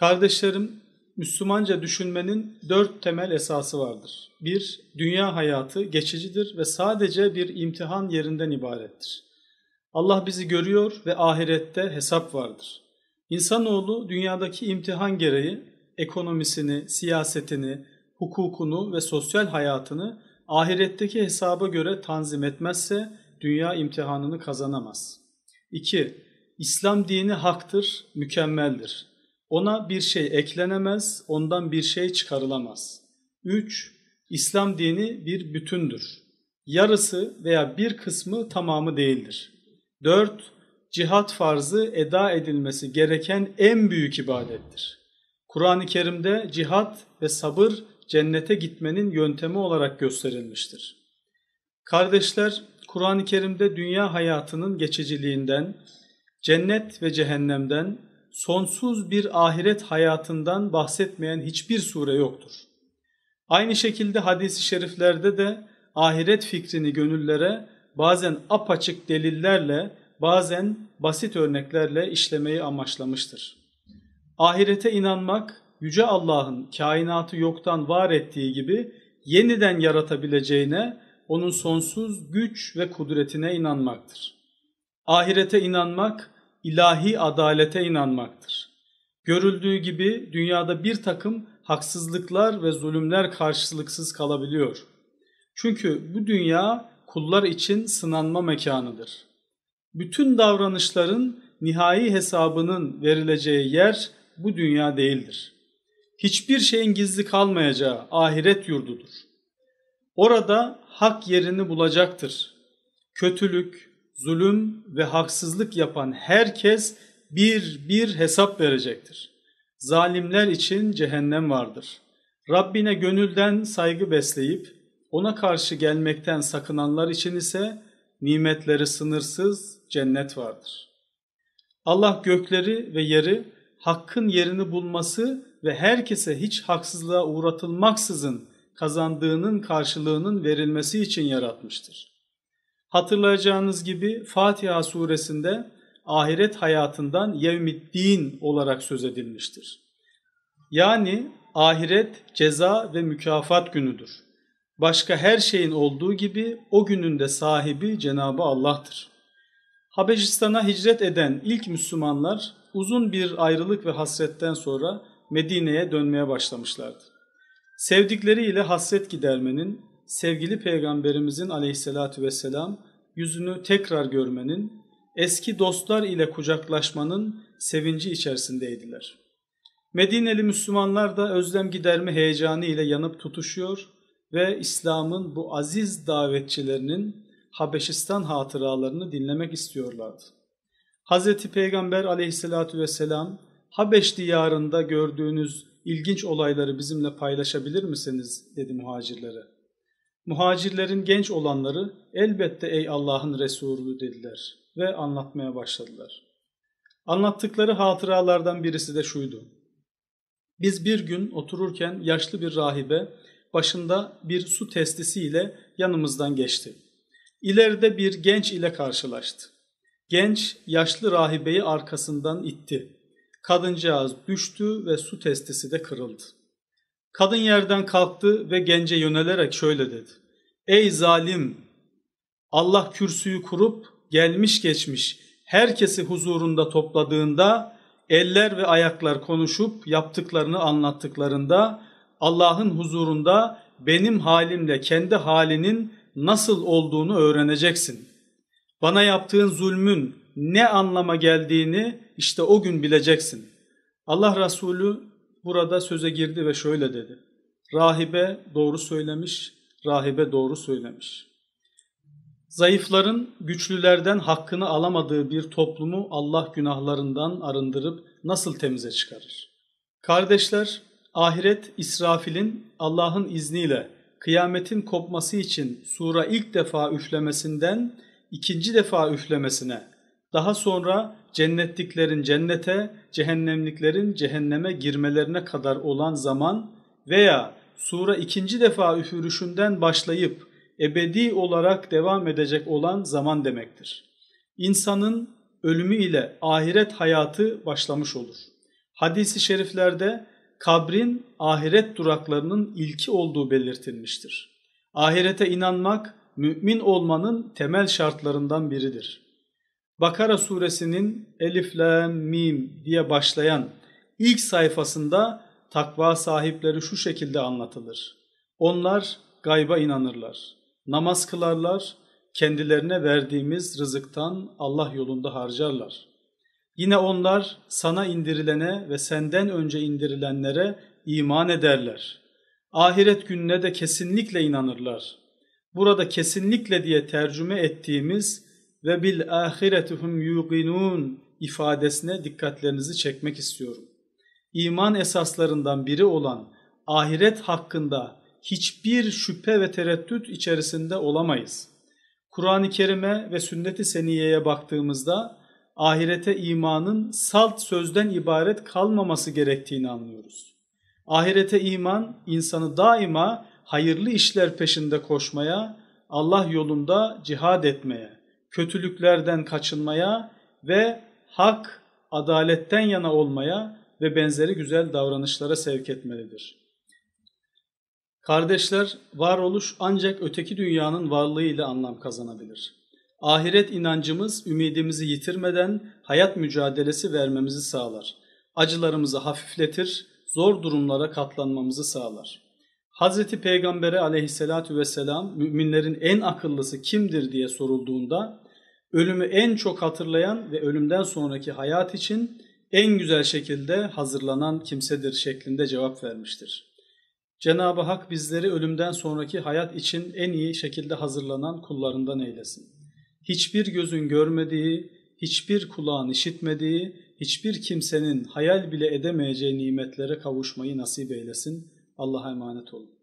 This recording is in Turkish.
Kardeşlerim, Müslümanca düşünmenin dört temel esası vardır. Bir, dünya hayatı geçicidir ve sadece bir imtihan yerinden ibarettir. Allah bizi görüyor ve ahirette hesap vardır. İnsanoğlu dünyadaki imtihan gereği ekonomisini, siyasetini, hukukunu ve sosyal hayatını ahiretteki hesaba göre tanzim etmezse dünya imtihanını kazanamaz. 2. İslam dini haktır, mükemmeldir. Ona bir şey eklenemez, ondan bir şey çıkarılamaz. 3. İslam dini bir bütündür. Yarısı veya bir kısmı tamamı değildir. 4. Cihat farzı eda edilmesi gereken en büyük ibadettir. Kur'an-ı Kerim'de cihat ve sabır cennete gitmenin yöntemi olarak gösterilmiştir. Kardeşler, Kur'an-ı Kerim'de dünya hayatının geçiciliğinden, cennet ve cehennemden, sonsuz bir ahiret hayatından bahsetmeyen hiçbir sure yoktur. Aynı şekilde hadis-i şeriflerde de ahiret fikrini gönüllere bazen apaçık delillerle, bazen basit örneklerle işlemeyi amaçlamıştır. Ahirete inanmak, Yüce Allah'ın kainatı yoktan var ettiği gibi yeniden yaratabileceğine, onun sonsuz güç ve kudretine inanmaktır. Ahirete inanmak, ilahi adalete inanmaktır. Görüldüğü gibi dünyada bir takım haksızlıklar ve zulümler karşılıksız kalabiliyor. Çünkü bu dünya kullar için sınanma mekanıdır. Bütün davranışların nihai hesabının verileceği yer bu dünya değildir. Hiçbir şeyin gizli kalmayacağı ahiret yurdudur. Orada hak yerini bulacaktır. Kötülük, zulüm ve haksızlık yapan herkes bir bir hesap verecektir. Zalimler için cehennem vardır. Rabbine gönülden saygı besleyip ona karşı gelmekten sakınanlar için ise nimetleri sınırsız cennet vardır. Allah gökleri ve yeri hakkın yerini bulması ve herkese hiç haksızlığa uğratılmaksızın kazandığının karşılığının verilmesi için yaratmıştır. Hatırlayacağınız gibi Fatiha suresinde ahiret hayatından yevmiddin olarak söz edilmiştir. Yani ahiret ceza ve mükafat günüdür. Başka her şeyin olduğu gibi o günün de sahibi Cenabı Allah'tır. Habeşistan'a hicret eden ilk Müslümanlar uzun bir ayrılık ve hasretten sonra Medine'ye dönmeye başlamışlardı. Sevdikleriyle hasret gidermenin, sevgili Peygamberimizin aleyhissalatü vesselam yüzünü tekrar görmenin, eski dostlar ile kucaklaşmanın sevinci içerisindeydiler. Medineli Müslümanlar da özlem giderme heyecanı ile yanıp tutuşuyor ve İslam'ın bu aziz davetçilerinin Habeşistan hatıralarını dinlemek istiyorlardı. Hz. Peygamber aleyhissalatü vesselam Habeş diyarında gördüğünüz ilginç olayları bizimle paylaşabilir misiniz dedi muhacirlere. Muhacirlerin genç olanları elbette ey Allah'ın Resulü dediler ve anlatmaya başladılar. Anlattıkları hatıralardan birisi de şuydu. Biz bir gün otururken yaşlı bir rahibe başında bir su testisiyle yanımızdan geçti. İleride bir genç ile karşılaştı. Genç yaşlı rahibeyi arkasından itti. Kadıncağız düştü ve su testisi de kırıldı. Kadın yerden kalktı ve gence yönelerek şöyle dedi. Ey zalim! Allah kürsüyü kurup gelmiş geçmiş herkesi huzurunda topladığında eller ve ayaklar konuşup yaptıklarını anlattıklarında Allah'ın huzurunda benim halimle kendi halinin nasıl olduğunu öğreneceksin. Bana yaptığın zulmün ne anlama geldiğini işte o gün bileceksin. Allah Resulü burada söze girdi ve şöyle dedi. Rahibe doğru söylemiş, rahibe doğru söylemiş. Zayıfların güçlülerden hakkını alamadığı bir toplumu Allah günahlarından arındırıp nasıl temize çıkarır? Kardeşler, ahiret İsrafil'in Allah'ın izniyle kıyametin kopması için sura ilk defa üflemesinden ikinci defa üflemesine daha sonra cennetliklerin cennete, cehennemliklerin cehenneme girmelerine kadar olan zaman veya sura ikinci defa üfürüşünden başlayıp ebedi olarak devam edecek olan zaman demektir. İnsanın ölümü ile ahiret hayatı başlamış olur. Hadis-i şeriflerde kabrin ahiret duraklarının ilki olduğu belirtilmiştir. Ahirete inanmak mümin olmanın temel şartlarından biridir. Bakara suresinin Elif, Lam, Mim diye başlayan ilk sayfasında takva sahipleri şu şekilde anlatılır. Onlar gayba inanırlar, namaz kılarlar, kendilerine verdiğimiz rızıktan Allah yolunda harcarlar. Yine onlar sana indirilene ve senden önce indirilenlere iman ederler. Ahiret gününe de kesinlikle inanırlar. Burada kesinlikle diye tercüme ettiğimiz ve bil ahiretihum yuqinun ifadesine dikkatlerinizi çekmek istiyorum. İman esaslarından biri olan ahiret hakkında hiçbir şüphe ve tereddüt içerisinde olamayız. Kur'an-ı Kerim'e ve sünnet-i seniyeye baktığımızda ahirete imanın salt sözden ibaret kalmaması gerektiğini anlıyoruz. Ahirete iman insanı daima hayırlı işler peşinde koşmaya, Allah yolunda cihad etmeye, kötülüklerden kaçınmaya ve hak, adaletten yana olmaya ve benzeri güzel davranışlara sevk etmelidir. Kardeşler, varoluş ancak öteki dünyanın varlığı ile anlam kazanabilir. Ahiret inancımız ümidimizi yitirmeden hayat mücadelesi vermemizi sağlar. Acılarımızı hafifletir, zor durumlara katlanmamızı sağlar. Hz. Peygamber'e aleyhissalatü vesselam müminlerin en akıllısı kimdir diye sorulduğunda ölümü en çok hatırlayan ve ölümden sonraki hayat için en güzel şekilde hazırlanan kimsedir şeklinde cevap vermiştir. Cenab-ı Hak bizleri ölümden sonraki hayat için en iyi şekilde hazırlanan kullarından eylesin. Hiçbir gözün görmediği, hiçbir kulağın işitmediği, hiçbir kimsenin hayal bile edemeyeceği nimetlere kavuşmayı nasip eylesin. Allah'a emanet olun.